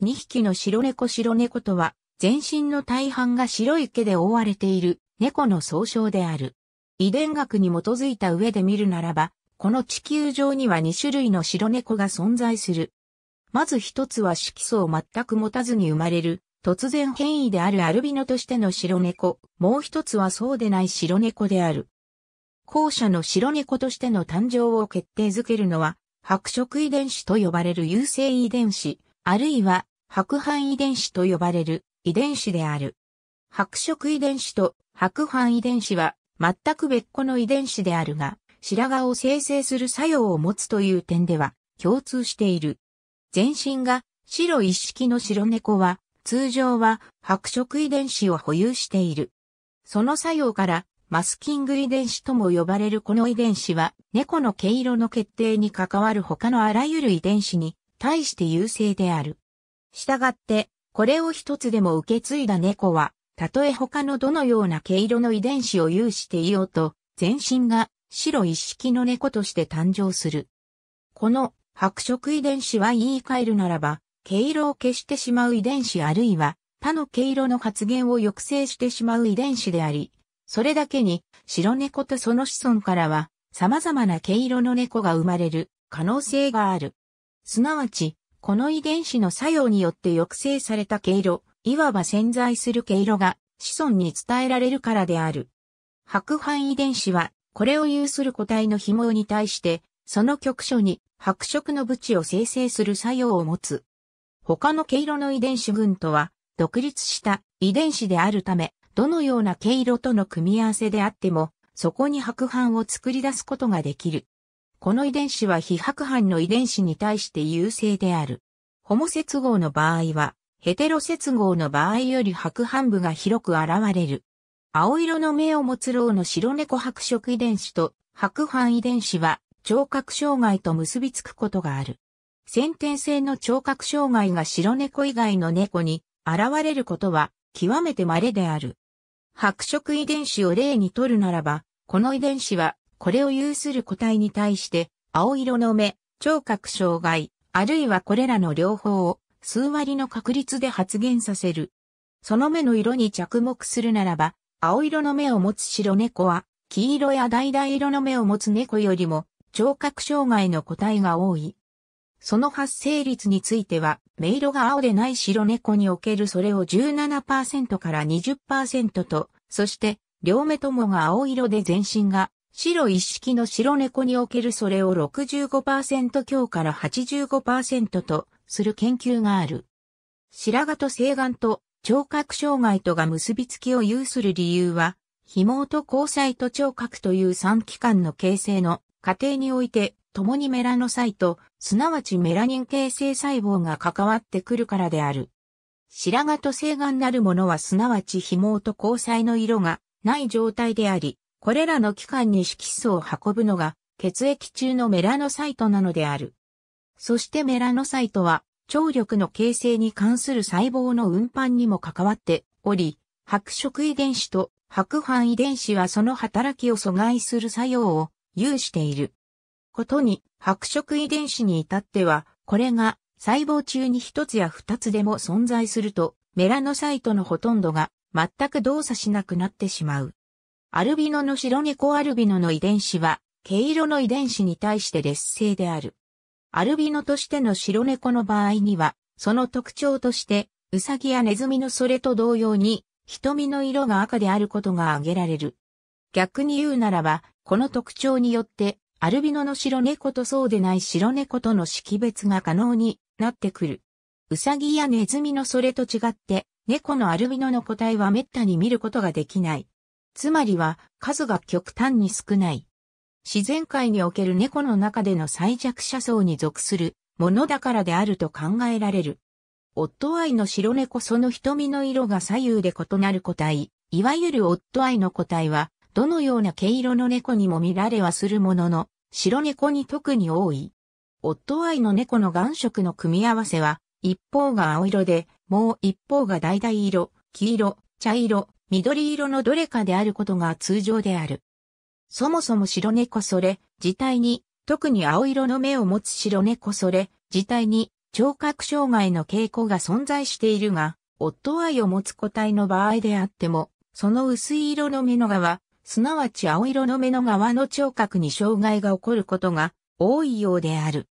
2匹の白猫白猫とは、全身の大半が白い毛で覆われている猫の総称である。遺伝学に基づいた上で見るならば、この地球上には2種類の白猫が存在する。まず一つは色素を全く持たずに生まれる、突然変異であるアルビノとしての白猫、もう一つはそうでない白猫である。後者の白猫としての誕生を決定づけるのは、白色遺伝子と呼ばれる有性遺伝子、あるいは白斑遺伝子と呼ばれる遺伝子である。白色遺伝子と白斑遺伝子は全く別個の遺伝子であるが、白髪を生成する作用を持つという点では共通している。全身が白一色の白猫は通常は白色遺伝子を保有している。その作用からマスキング遺伝子とも呼ばれるこの遺伝子は猫の毛色の決定に関わる他のあらゆる遺伝子に対して優勢である。したがって、これを一つでも受け継いだ猫は、たとえ他のどのような毛色の遺伝子を有していようと、全身が白一色の猫として誕生する。この白色遺伝子は言い換えるならば、毛色を消してしまう遺伝子あるいは、他の毛色の発現を抑制してしまう遺伝子であり、それだけに白猫とその子孫からは様々な毛色の猫が生まれる可能性がある。すなわち、この遺伝子の作用によって抑制された経路、いわば潜在する経路が子孫に伝えられるからである。白斑遺伝子は、これを有する個体の紐に対して、その局所に白色のブチを生成する作用を持つ。他の経路の遺伝子群とは、独立した遺伝子であるため、どのような経路との組み合わせであっても、そこに白斑を作り出すことができる。この遺伝子は非白斑の遺伝子に対して優勢である。ホモ接合の場合は、ヘテロ接合の場合より白斑部が広く現れる。青色の目を持つ老の白猫白色遺伝子と白斑遺伝子は聴覚障害と結びつくことがある。先天性の聴覚障害が白猫以外の猫に現れることは極めて稀である。白色遺伝子を例にとるならば、この遺伝子はこれを有する個体に対して、青色の目、聴覚障害、あるいはこれらの両方を数割の確率で発現させる。その目の色に着目するならば、青色の目を持つ白猫は、黄色や橙色の目を持つ猫よりも、聴覚障害の個体が多い。その発生率については、目色が青でない白猫におけるそれを17%から20%と、そして、両目ともが青色で全身が白一式の白猫におけるそれを65%強から85%とする研究がある。白髪と青眼と聴覚障害とが結びつきを有する理由は、紐と交際と聴覚という3期間の形成の過程において、共にメラノサイト、すなわちメラニン形成細胞が関わってくるからである。白髪と青眼なるものはすなわち紐と交際の色がない状態であり、これらの器官に色素を運ぶのが血液中のメラノサイトなのである。そしてメラノサイトは聴力の形成に関する細胞の運搬にも関わっており、白色遺伝子と白斑遺伝子はその働きを阻害する作用を有している。ことに、白色遺伝子に至っては、これが細胞中に一つや二つでも存在すると、メラノサイトのほとんどが全く動作しなくなってしまう。アルビノの白猫アルビノの遺伝子は、毛色の遺伝子に対して劣勢である。アルビノとしての白猫の場合には、その特徴として、ウサギやネズミのそれと同様に、瞳の色が赤であることが挙げられる。逆に言うならば、この特徴によって、アルビノの白猫とそうでない白猫との識別が可能になってくる。ウサギやネズミのそれと違って、猫のアルビノの個体は滅多に見ることができない。つまりは数が極端に少ない。自然界における猫の中での最弱者層に属するものだからであると考えられる。オットアイの白猫その瞳の色が左右で異なる個体、いわゆるオットアイの個体は、どのような毛色の猫にも見られはするものの、白猫に特に多い。オットアイの猫の眼色の組み合わせは、一方が青色で、もう一方が橙色、黄色、茶色、緑色のどれかであることが通常である。そもそも白猫それ自体に、特に青色の目を持つ白猫それ自体に、聴覚障害の傾向が存在しているが、夫愛を持つ個体の場合であっても、その薄い色の目の側、すなわち青色の目の側の聴覚に障害が起こることが多いようである。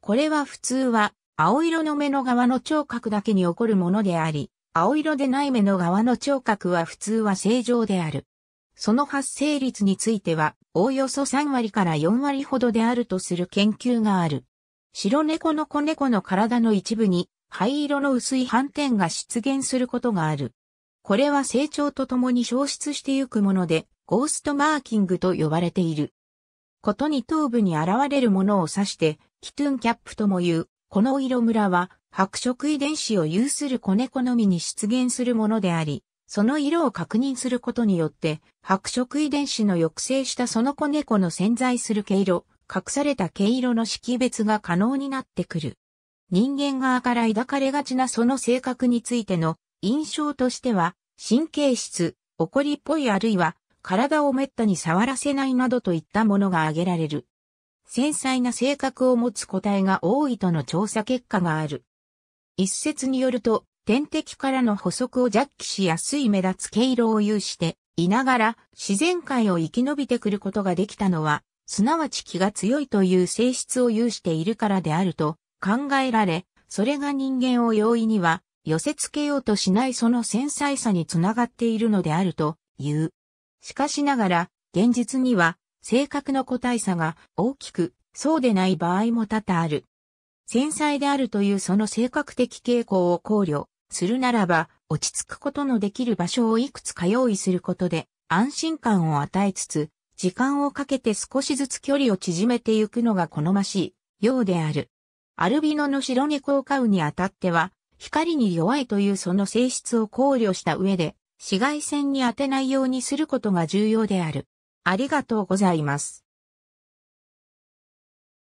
これは普通は青色の目の側の聴覚だけに起こるものであり、青色でない目の側の聴覚は普通は正常である。その発生率については、おおよそ3割から4割ほどであるとする研究がある。白猫の子猫の体の一部に灰色の薄い斑点が出現することがある。これは成長とともに消失してゆくもので、ゴーストマーキングと呼ばれている。ことに頭部に現れるものを指して、キトゥンキャップとも言う、この色村は白色遺伝子を有する子猫のみに出現するものであり、その色を確認することによって、白色遺伝子の抑制したその子猫の潜在する毛色、隠された毛色の識別が可能になってくる。人間側から抱かれがちなその性格についての印象としては、神経質、怒りっぽいあるいは、体を滅多に触らせないなどといったものが挙げられる。繊細な性格を持つ個体が多いとの調査結果がある。一説によると、天敵からの捕捉を弱気しやすい目立つ毛色を有していながら自然界を生き延びてくることができたのは、すなわち気が強いという性質を有しているからであると考えられ、それが人間を容易には寄せ付けようとしないその繊細さにつながっているのであるという。しかしながら、現実には性格の個体差が大きく、そうでない場合も多々ある。繊細であるというその性格的傾向を考慮するならば、落ち着くことのできる場所をいくつか用意することで安心感を与えつつ、時間をかけて少しずつ距離を縮めていくのが好ましいようである。アルビノの白猫を飼うにあたっては、光に弱いというその性質を考慮した上で、紫外線に当てないようにすることが重要である。ありがとうございます。